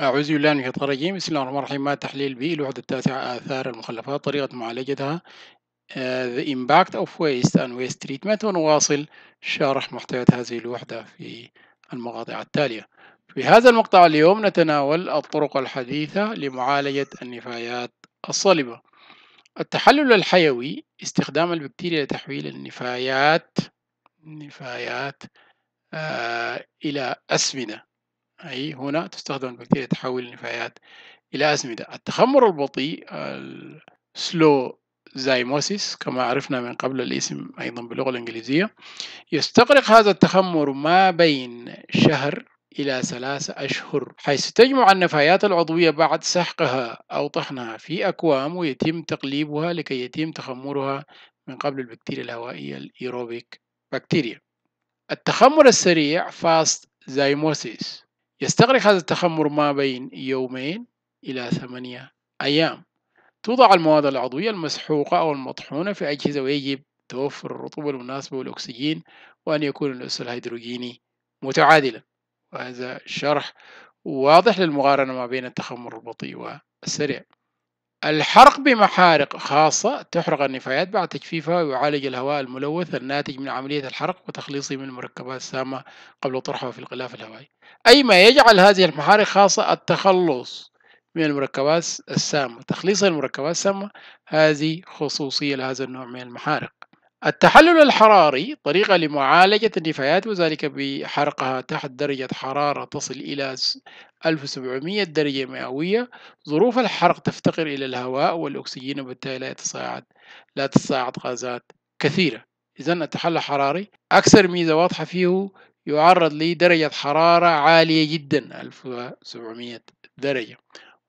أعوذ بالله من الشيطان الرجيم بسم الله الرحمن الرحيم ما تحليل بي الوحدة التاسعة آثار المخلفات طريقة معالجتها آه، The Impact of Waste and Waste Treatment ونواصل شرح محتويات هذه الوحدة في المقاطع التالية في هذا المقطع اليوم نتناول الطرق الحديثة لمعالجة النفايات الصلبة التحلل الحيوي استخدام البكتيريا لتحويل النفايات نفايات آه إلى أسمدة أي هنا تستخدم البكتيريا تحول النفايات إلى أسمدة التخمر البطيء slow زايموسيس كما عرفنا من قبل الاسم أيضا باللغة الإنجليزية يستغرق هذا التخمر ما بين شهر إلى ثلاثة أشهر حيث تجمع النفايات العضوية بعد سحقها أو طحنها في أكوام ويتم تقليبها لكي يتم تخمرها من قبل البكتيريا الهوائية الإيروبيك بكتيريا التخمر السريع fast زايموسيس يستغرق هذا التخمر ما بين يومين إلى ثمانية أيام توضع المواد العضوية المسحوقة أو المطحونة في أجهزة ويجب توفر الرطوبة المناسبة والأكسجين وأن يكون الأس الهيدروجيني متعادلا وهذا شرح واضح للمقارنة ما بين التخمر البطيء والسريع الحرق بمحارق خاصة تحرق النفايات بعد تجفيفها ويعالج الهواء الملوث الناتج من عملية الحرق وتخليصه من المركبات السامة قبل طرحها في الغلاف الهوائي أي ما يجعل هذه المحارق خاصة التخلص من المركبات السامة تخليص المركبات السامة هذه خصوصية لهذا النوع من المحارق التحلل الحراري طريقة لمعالجة النفايات وذلك بحرقها تحت درجة حرارة تصل إلى 1700 درجة مئوية ظروف الحرق تفتقر إلى الهواء والأكسجين وبالتالي لا يتصاعد لا تتصاعد غازات كثيرة إذا التحلل الحراري أكثر ميزة واضحة فيه يعرض لدرجة حرارة عالية جدا 1700 درجة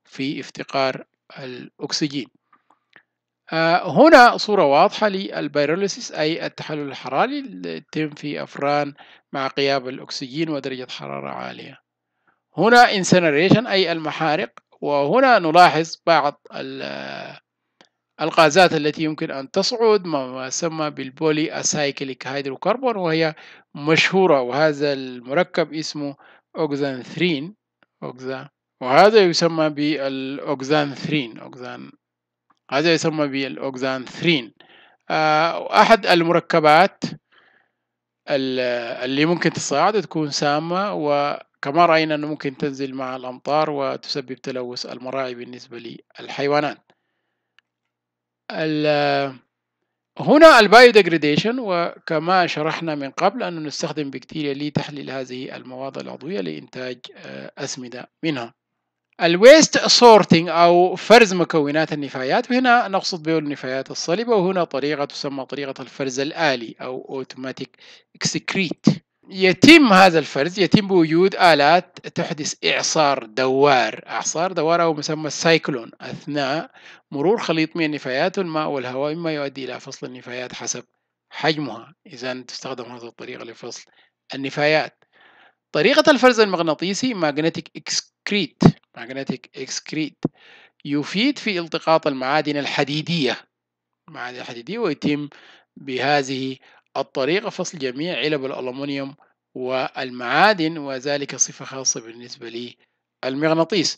في افتقار الأكسجين آه، هنا صورة واضحة للبيروليسيس أي التحلل الحراري اللي يتم في أفران مع غياب الأكسجين ودرجة حرارة عالية هنا انسنريشن أي المحارق وهنا نلاحظ بعض الغازات التي يمكن أن تصعد ما سمى بالبولي أسايكليك هيدروكربون وهي مشهورة وهذا المركب اسمه أوكزانثرين أوكزا وهذا يسمى بالأوكزانثرين أوكزان هذا يسمى بالأوكزانثرين آه، أحد المركبات اللي ممكن تصاعد تكون سامة وكما رأينا أنه ممكن تنزل مع الأمطار وتسبب تلوث المراعي بالنسبة للحيوانات هنا البايو ديجريديشن وكما شرحنا من قبل أنه نستخدم بكتيريا لتحليل هذه المواد العضوية لإنتاج آه، أسمدة منها الويست سورتنج أو فرز مكونات النفايات وهنا نقصد به النفايات الصلبة وهنا طريقة تسمى طريقة الفرز الآلي أو أوتوماتيك إكسكريت يتم هذا الفرز يتم بوجود آلات تحدث إعصار دوار إعصار دوار أو مسمى السايكلون أثناء مرور خليط من النفايات والماء والهواء مما يؤدي إلى فصل النفايات حسب حجمها إذا تستخدم هذه الطريقة لفصل النفايات طريقة الفرز المغناطيسي magnetic excrete magnetic excrete يفيد في التقاط المعادن الحديدية المعادن الحديدية ويتم بهذه الطريقة فصل جميع علب الألمنيوم والمعادن وذلك صفة خاصة بالنسبة للمغناطيس